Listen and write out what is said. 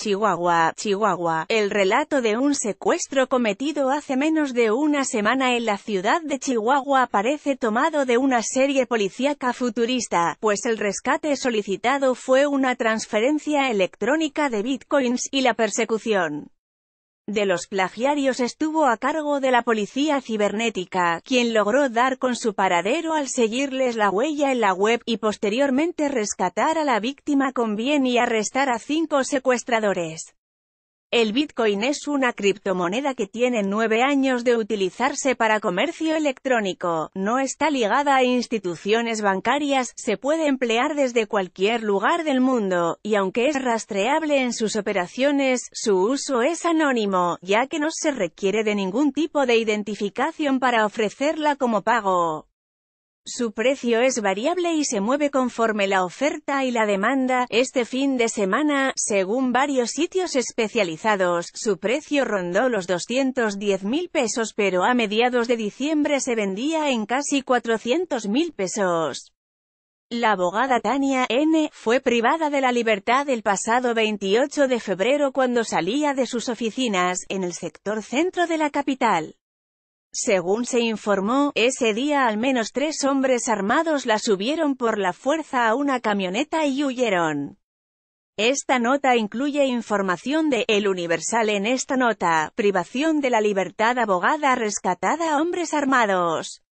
Chihuahua, Chihuahua, el relato de un secuestro cometido hace menos de una semana en la ciudad de Chihuahua parece tomado de una serie policíaca futurista, pues el rescate solicitado fue una transferencia electrónica de bitcoins, y la persecución de los plagiarios estuvo a cargo de la policía cibernética, quien logró dar con su paradero al seguirles la huella en la web, y posteriormente rescatar a la víctima con bien y arrestar a cinco secuestradores. El Bitcoin es una criptomoneda que tiene nueve años de utilizarse para comercio electrónico, no está ligada a instituciones bancarias, se puede emplear desde cualquier lugar del mundo, y aunque es rastreable en sus operaciones, su uso es anónimo, ya que no se requiere de ningún tipo de identificación para ofrecerla como pago. Su precio es variable y se mueve conforme la oferta y la demanda. Este fin de semana, según varios sitios especializados, su precio rondó los 210 mil pesos pero a mediados de diciembre se vendía en casi 400 mil pesos. La abogada Tania N. fue privada de la libertad el pasado 28 de febrero cuando salía de sus oficinas, en el sector centro de la capital. Según se informó, ese día al menos tres hombres armados la subieron por la fuerza a una camioneta y huyeron. Esta nota incluye información de El Universal en esta nota, privación de la libertad abogada rescatada a hombres armados.